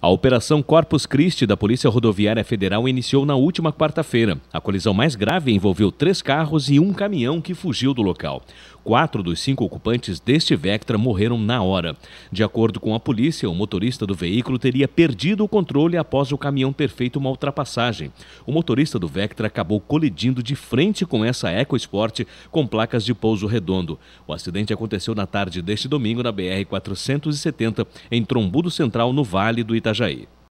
A Operação Corpus Christi da Polícia Rodoviária Federal iniciou na última quarta-feira. A colisão mais grave envolveu três carros e um caminhão que fugiu do local. Quatro dos cinco ocupantes deste Vectra morreram na hora. De acordo com a polícia, o motorista do veículo teria perdido o controle após o caminhão ter feito uma ultrapassagem. O motorista do Vectra acabou colidindo de frente com essa EcoSport com placas de pouso redondo. O acidente aconteceu na tarde deste domingo na BR-470, em Trombudo Central, no Vale do Itajaí. Itajaí.